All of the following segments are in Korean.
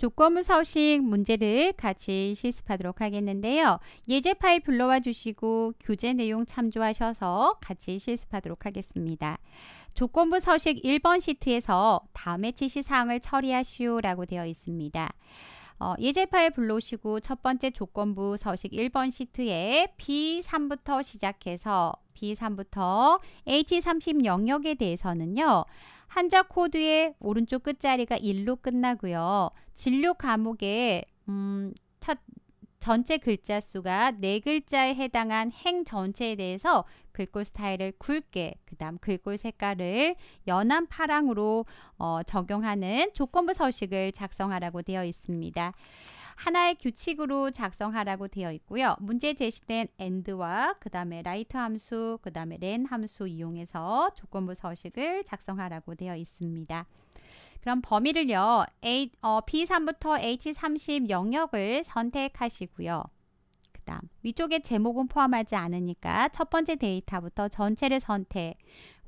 조건문서식 문제를 같이 실습하도록 하겠는데요. 예제 파일 불러와 주시고 교재 내용 참조하셔서 같이 실습하도록 하겠습니다. 조건부 서식 1번 시트에서 다음의 지시사항을 처리하시오 라고 되어 있습니다. 어, 예제 파일 불러오시고 첫 번째 조건부 서식 1번 시트에 B3부터 시작해서 B3부터 H30 영역에 대해서는요. 한자 코드의 오른쪽 끝자리가 1로 끝나고요. 진료 과목의 음, 첫 전체 글자 수가 네 글자에 해당한 행 전체에 대해서 글꼴 스타일을 굵게 그 다음 글꼴 색깔을 연한 파랑으로 어, 적용하는 조건부 서식을 작성하라고 되어 있습니다. 하나의 규칙으로 작성하라고 되어 있고요. 문제 제시된 and와 그 다음에 라이트 함수, 그 다음에 l 함수 이용해서 조건부 서식을 작성하라고 되어 있습니다. 그럼 범위를요. A, 어, B3부터 H30 영역을 선택하시고요. 그 다음 위쪽에 제목은 포함하지 않으니까 첫 번째 데이터부터 전체를 선택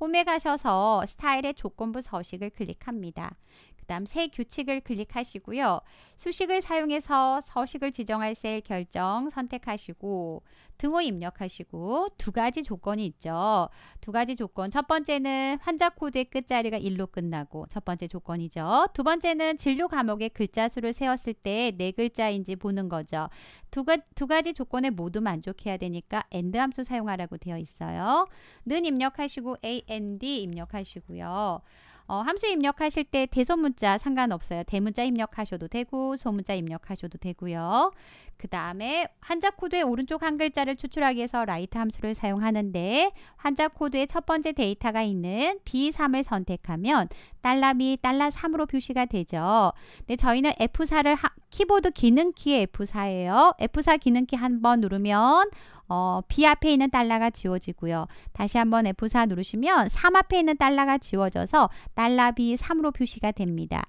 홈에 가셔서 스타일의 조건부 서식을 클릭합니다. 그 다음 새 규칙을 클릭하시고요. 수식을 사용해서 서식을 지정할 셀 결정 선택하시고 등호 입력하시고 두 가지 조건이 있죠. 두 가지 조건. 첫 번째는 환자 코드의 끝자리가 1로 끝나고 첫 번째 조건이죠. 두 번째는 진료 과목의 글자 수를 세웠을 때 네 글자인지 보는 거죠. 두, 가, 두 가지 조건에 모두 만족해야 되니까 AND 함수 사용하라고 되어 있어요. 는 입력하시고 AND 입력하시고요. 어, 함수 입력하실 때 대소문자 상관없어요. 대문자 입력하셔도 되고 소문자 입력하셔도 되고요. 그 다음에 한자 코드의 오른쪽 한 글자를 추출하기 위해서 라이트 함수를 사용하는데 한자 코드의 첫 번째 데이터가 있는 B3을 선택하면 달러미달러3으로 표시가 되죠. 근데 저희는 F4를 하, 키보드 기능키의 F4예요. F4 기능키 한번 누르면 어, B 앞에 있는 달러가 지워지고요. 다시 한번 F4 누르시면 3 앞에 있는 달러가 지워져서 달러 B 3으로 표시가 됩니다.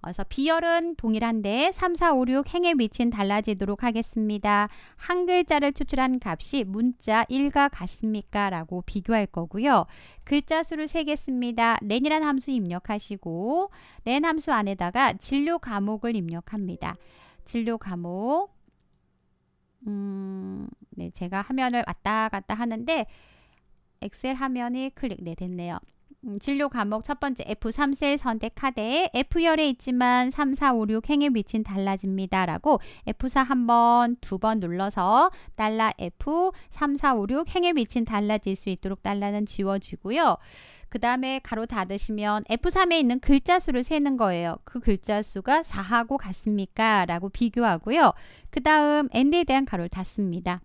그래서 비열은 동일한데 3, 4, 5, 6 행에 위치는 달라지도록 하겠습니다. 한 글자를 추출한 값이 문자 1과 같습니까? 라고 비교할 거고요. 글자 수를 세겠습니다. 렌이란 함수 입력하시고 렌 함수 안에다가 진료 과목을 입력합니다. 진료 과목 음, 네, 제가 화면을 왔다 갔다 하는데 엑셀 화면이 클릭, 네, 됐네요. 음, 진료 과목 첫 번째 F3세 선택하되 F열에 있지만 3, 4, 5, 6 행의 위치는 달라집니다. 라고 F4 한 번, 두 번 눌러서 달라 F 3, 4, 5, 6 행의 위치는 달라질 수 있도록 달라는 지워지고요그 다음에 가로 닫으시면 F3에 있는 글자 수를 세는 거예요. 그 글자 수가 4하고 같습니까? 라고 비교하고요. 그 다음 드에 대한 가로를 닫습니다.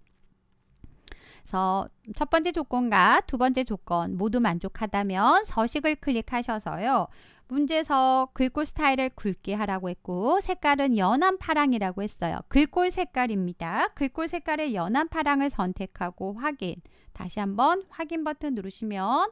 그래서 첫 번째 조건과 두 번째 조건 모두 만족하다면 서식을 클릭하셔서요. 문제에서 글꼴 스타일을 굵게 하라고 했고 색깔은 연한 파랑이라고 했어요. 글꼴 색깔입니다. 글꼴 색깔의 연한 파랑을 선택하고 확인 다시 한번 확인 버튼 누르시면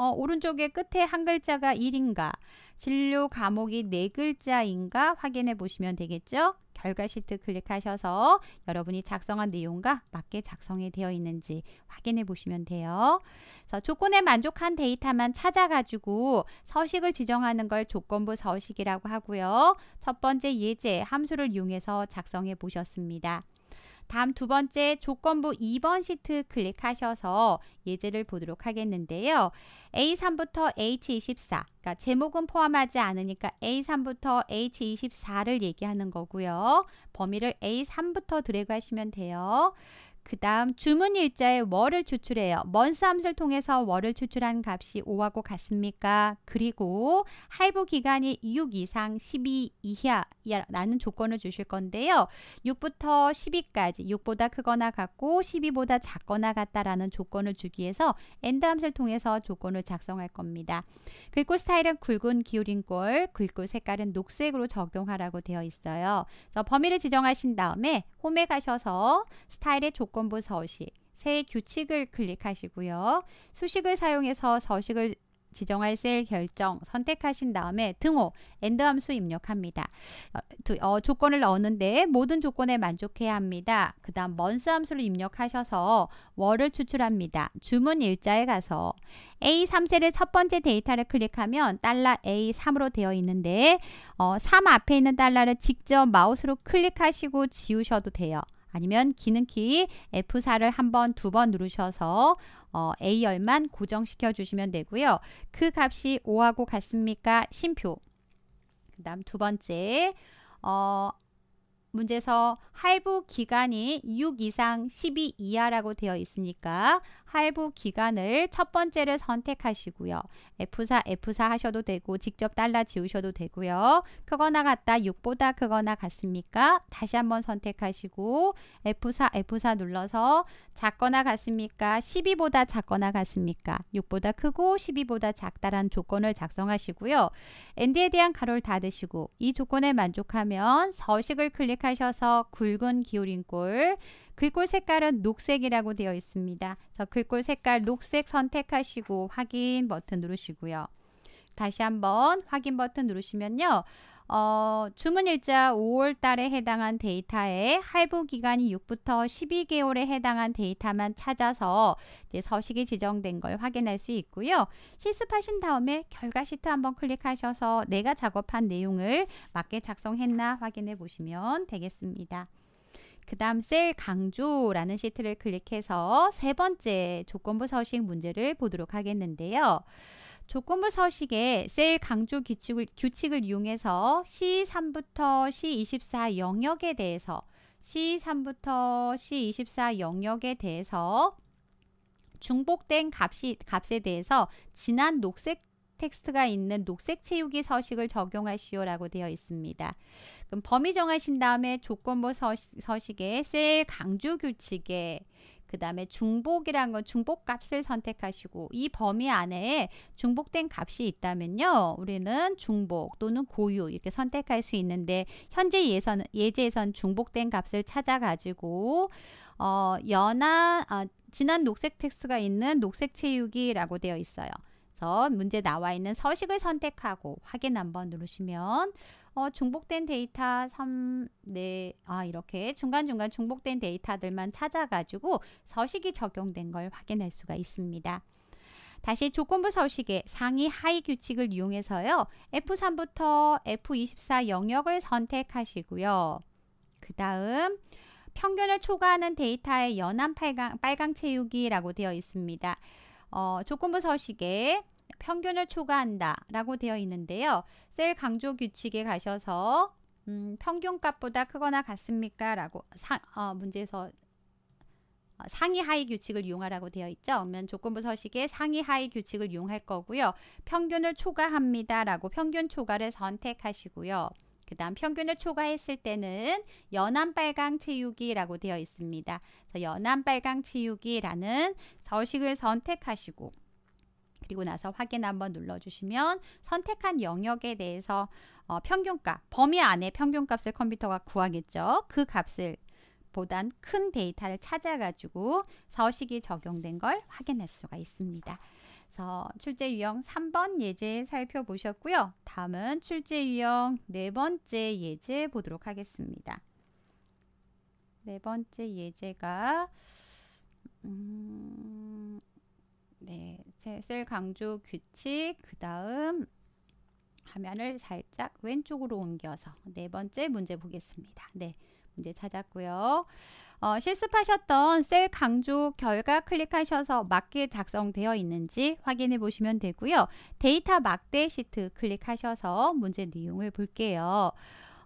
어, 오른쪽에 끝에 한 글자가 1인가 진료 과목이 네 글자인가 확인해 보시면 되겠죠. 결과 시트 클릭하셔서 여러분이 작성한 내용과 맞게 작성이 되어 있는지 확인해 보시면 돼요. 그래서 조건에 만족한 데이터만 찾아가지고 서식을 지정하는 걸 조건부 서식이라고 하고요. 첫 번째 예제 함수를 이용해서 작성해 보셨습니다. 다음 두 번째 조건부 2번 시트 클릭하셔서 예제를 보도록 하겠는데요. A3부터 H24, 그러니까 제목은 포함하지 않으니까 A3부터 H24를 얘기하는 거고요. 범위를 A3부터 드래그하시면 돼요. 그 다음 주문 일자에 월을 추출해요. 먼스함수를 통해서 월을 추출한 값이 5하고 같습니까? 그리고 할부 기간이 6 이상 12 이하라는 조건을 주실 건데요. 6부터 1 2까지 6보다 크거나 같고 12보다 작거나 같다라는 조건을 주기 위해서 엔드 함수를 통해서 조건을 작성할 겁니다. 글꼴 스타일은 굵은 기울인 꼴, 글꼴 색깔은 녹색으로 적용하라고 되어 있어요. 범위를 지정하신 다음에 홈에 가셔서 스타일의 조건 조건부 서식, 셀 규칙을 클릭하시고요. 수식을 사용해서 서식을 지정할 셀 결정 선택하신 다음에 등호 엔드 함수 입력합니다. 어, 어, 조건을 넣었는데 모든 조건에 만족해야 합니다. 그 다음 먼스 함수를 입력하셔서 월을 추출합니다. 주문 일자에 가서 A3셀의 첫 번째 데이터를 클릭하면 달러 A3으로 되어 있는데 어, 3 앞에 있는 달러를 직접 마우스로 클릭하시고 지우셔도 돼요. 아니면 기능키 F4를 한 번, 두 번 누르셔서 어, A열만 고정시켜 주시면 되고요. 그 값이 5하고 같습니까? 심표. 그 다음 두 번째, 어, 문제에서 할부 기간이 6 이상 12 이하라고 되어 있으니까 할부 기간을 첫 번째를 선택하시고요. F4, F4 하셔도 되고 직접 달라 지우셔도 되고요. 크거나 같다 6보다 크거나 같습니까? 다시 한번 선택하시고 F4, F4 눌러서 작거나 같습니까? 12보다 작거나 같습니까? 6보다 크고 12보다 작다란 조건을 작성하시고요. n d 에 대한 가로를 닫으시고 이 조건에 만족하면 서식을 클릭 선택하셔서 굵은 기울인 꼴, 글꼴 색깔은 녹색이라고 되어 있습니다. 그래서 글꼴 색깔 녹색 선택하시고 확인 버튼 누르시고요. 다시 한번 확인 버튼 누르시면요. 어, 주문일자 5월 달에 해당한 데이터에 할부 기간이 6부터 12개월에 해당한 데이터만 찾아서 이제 서식이 지정된 걸 확인할 수 있고요. 실습하신 다음에 결과 시트 한번 클릭하셔서 내가 작업한 내용을 맞게 작성했나 확인해 보시면 되겠습니다. 그 다음 셀 강조라는 시트를 클릭해서 세 번째 조건부 서식 문제를 보도록 하겠는데요. 조건부 서식의 셀 강조 규칙을, 규칙을 이용해서 C3부터 C24 영역에 대해서 C3부터 C24 영역에 대해서 중복된 값이, 값에 대해서 진한 녹색 텍스트가 있는 녹색 채우기 서식을 적용하시오라고 되어 있습니다. 그럼 범위 정하신 다음에 조건부 서식, 서식의 셀 강조 규칙에 그 다음에 중복이란 건 중복값을 선택하시고 이 범위 안에 중복된 값이 있다면요. 우리는 중복 또는 고유 이렇게 선택할 수 있는데 현재 예선, 예제에선 중복된 값을 찾아가지고 어, 연하 어, 진한 녹색 텍스가 있는 녹색 채우기라고 되어 있어요. 그래서 문제 나와 있는 서식을 선택하고 확인 한번 누르시면 어, 중복된 데이터 3, 네, 아, 이렇게 중간중간 중복된 데이터들만 찾아가지고 서식이 적용된 걸 확인할 수가 있습니다. 다시 조건부 서식의 상위 하위 규칙을 이용해서요. F3부터 F24 영역을 선택하시고요. 그 다음 평균을 초과하는 데이터의 연한 빨강, 빨강 채우기라고 되어 있습니다. 어, 조건부 서식의 평균을 초과한다 라고 되어 있는데요. 셀 강조 규칙에 가셔서 음, 평균값보다 크거나 같습니까? 라고 사, 어, 문제에서 어, 상위 하위 규칙을 이용하라고 되어 있죠. 그러면 조건부 서식에 상위 하위 규칙을 이용할 거고요. 평균을 초과합니다. 라고 평균 초과를 선택하시고요. 그 다음 평균을 초과했을 때는 연한 빨강 채우기라고 되어 있습니다. 연한 빨강 채우기라는 서식을 선택하시고 그리고 나서 확인 한번 눌러주시면 선택한 영역에 대해서 어, 평균값, 범위 안에 평균값을 컴퓨터가 구하겠죠. 그 값을 보단 큰 데이터를 찾아가지고 서식이 적용된 걸 확인할 수가 있습니다. 그래서 출제 유형 3번 예제 살펴보셨고요. 다음은 출제 유형 네 번째 예제 보도록 하겠습니다. 네 번째 예제가 음, 네, 네, 셀 강조 규칙 그 다음 화면을 살짝 왼쪽으로 옮겨서 네 번째 문제 보겠습니다. 네, 문제 찾았고요. 어, 실습하셨던 셀 강조 결과 클릭하셔서 맞게 작성되어 있는지 확인해 보시면 되고요. 데이터 막대 시트 클릭하셔서 문제 내용을 볼게요.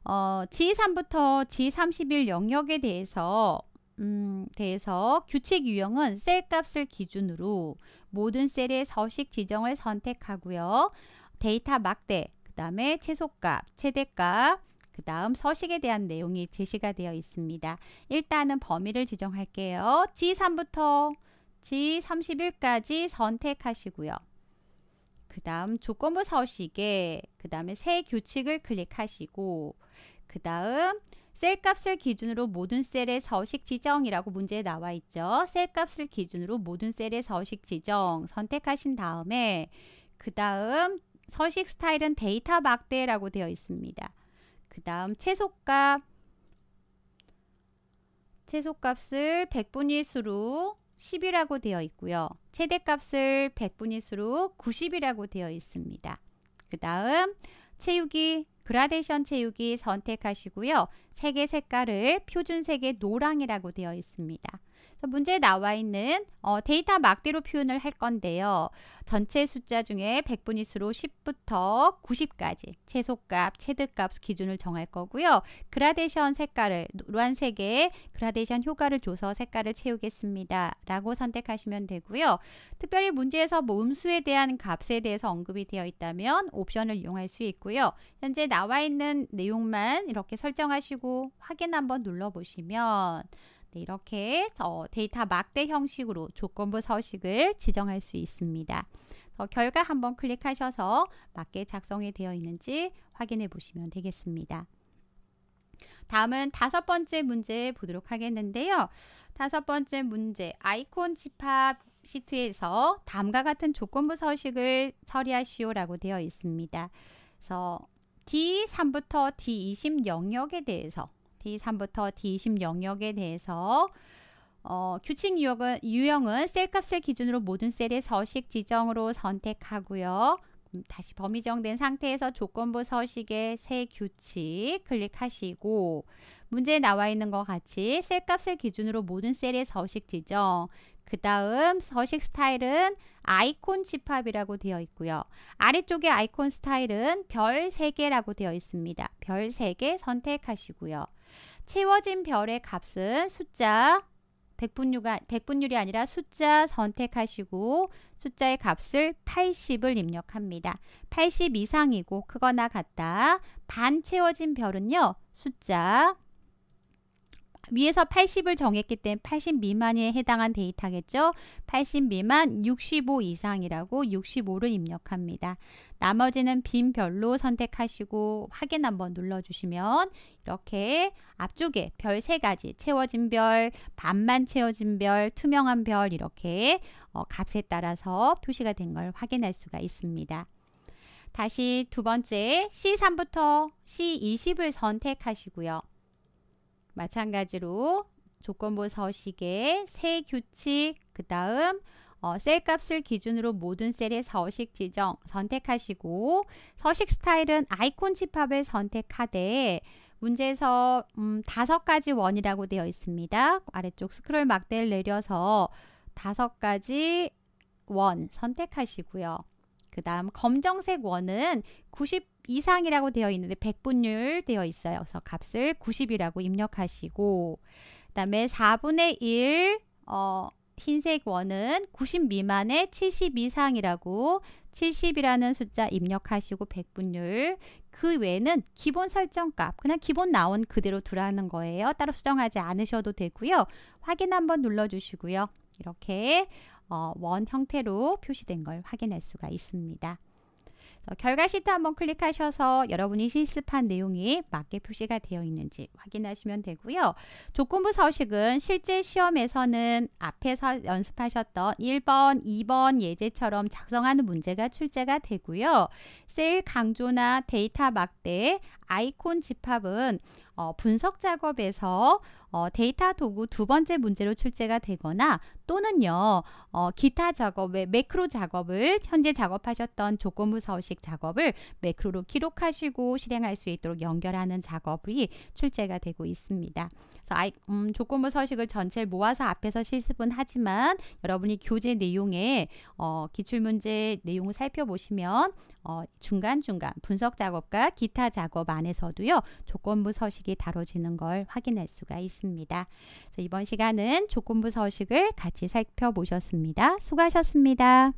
어, G3부터 G31 영역에 대해서 음, 대해서 규칙 유형은 셀 값을 기준으로 모든 셀의 서식 지정을 선택하고요. 데이터 막대, 그 다음에 최소값, 최대값, 그 다음 서식에 대한 내용이 제시가 되어 있습니다. 일단은 범위를 지정할게요. G3부터 G31까지 선택하시고요. 그 다음 조건부 서식에 그 다음에 새 규칙을 클릭하시고 그 다음 셀 값을 기준으로 모든 셀의 서식 지정이라고 문제에 나와 있죠. 셀 값을 기준으로 모든 셀의 서식 지정 선택하신 다음에 그 다음 서식 스타일은 데이터 막대라고 되어 있습니다. 그 다음 최소값 최소값을 100분의 수로 10이라고 되어 있고요. 최대값을 100분의 수로 90이라고 되어 있습니다. 그 다음 채우기 그라데이션 채우기 선택하시고요. 색의 색깔을 표준색의 노랑이라고 되어 있습니다. 문제에 나와 있는 어, 데이터 막대로 표현을 할 건데요. 전체 숫자 중에 100분위 수로 10부터 90까지 최소값, 최대값 기준을 정할 거고요. 그라데이션 색깔을 노란색에 그라데이션 효과를 줘서 색깔을 채우겠습니다. 라고 선택하시면 되고요. 특별히 문제에서 뭐 음수에 대한 값에 대해서 언급이 되어 있다면 옵션을 이용할 수 있고요. 현재 나와 있는 내용만 이렇게 설정하시고 확인 한번 눌러보시면 네, 이렇게 어, 데이터 막대 형식으로 조건부 서식을 지정할 수 있습니다. 어, 결과 한번 클릭하셔서 맞게 작성이 되어 있는지 확인해 보시면 되겠습니다. 다음은 다섯 번째 문제 보도록 하겠는데요. 다섯 번째 문제 아이콘 집합 시트에서 다음과 같은 조건부 서식을 처리하시오라고 되어 있습니다. 그래서 D3부터 D20 영역에 대해서 D3부터 d 1 0 영역에 대해서 어, 규칙 유형은, 유형은 셀값을 기준으로 모든 셀의 서식 지정으로 선택하고요. 음, 다시 범위 정된 상태에서 조건부 서식의 새 규칙 클릭하시고 문제에 나와 있는 것 같이 셀값을 기준으로 모든 셀의 서식 지정 그 다음 서식 스타일은 아이콘 집합이라고 되어 있고요. 아래쪽에 아이콘 스타일은 별 3개라고 되어 있습니다. 별 3개 선택하시고요. 채워진 별의 값은 숫자 백분율가, 백분율이 아니라 숫자 선택하시고 숫자의 값을 80을 입력합니다. 80 이상이고 크거나 같다. 반 채워진 별은요. 숫자 위에서 80을 정했기 때문에 80 미만에 해당한 데이터겠죠. 80 미만 65 이상이라고 65를 입력합니다. 나머지는 빈별로 선택하시고 확인 한번 눌러주시면 이렇게 앞쪽에 별 3가지 채워진 별, 반만 채워진 별, 투명한 별 이렇게 어, 값에 따라서 표시가 된 걸 확인할 수가 있습니다. 다시 두 번째 C3부터 C20을 선택하시고요. 마찬가지로 조건부 서식의 세 규칙, 그 다음 어, 셀 값을 기준으로 모든 셀의 서식 지정 선택하시고 서식 스타일은 아이콘 집합을 선택하되 문제에서 음, 다섯 가지 원이라고 되어 있습니다. 아래쪽 스크롤 막대를 내려서 다섯 가지 원 선택하시고요. 그 다음 검정색 원은 이상이라고 되어 있는데 백분율 되어 있어요. 그래서 값을 90이라고 입력하시고 그 다음에 4분의 1 어, 흰색 원은 90 미만의 70 이상이라고 70이라는 숫자 입력하시고 백분율 그 외에는 기본 설정값 그냥 기본 나온 그대로 두라는 거예요. 따로 수정하지 않으셔도 되고요. 확인 한번 눌러주시고요. 이렇게 어, 원 형태로 표시된 걸 확인할 수가 있습니다. 어, 결과 시트 한번 클릭하셔서 여러분이 실습한 내용이 맞게 표시가 되어 있는지 확인하시면 되고요. 조건부 서식은 실제 시험에서는 앞에서 연습하셨던 1번, 2번 예제처럼 작성하는 문제가 출제가 되고요. 셀 강조나 데이터 막대, 아이콘 집합은 어, 분석 작업에서 어, 데이터 도구 두 번째 문제로 출제가 되거나 또는요 어, 기타 작업의 매크로 작업을 현재 작업하셨던 조건부 서식 작업을 매크로로 기록하시고 실행할 수 있도록 연결하는 작업이 출제가 되고 있습니다. 그래서 아이, 음, 조건부 서식을 전체 모아서 앞에서 실습은 하지만 여러분이 교재 내용에 어, 기출문제 내용을 살펴보시면 어, 중간중간 분석 작업과 기타 작업 안에서도요 조건부 서식이 다뤄지는 걸 확인할 수가 있습니다. 이번 시간은 조건부 서식을 같이 살펴보셨습니다. 수고하셨습니다.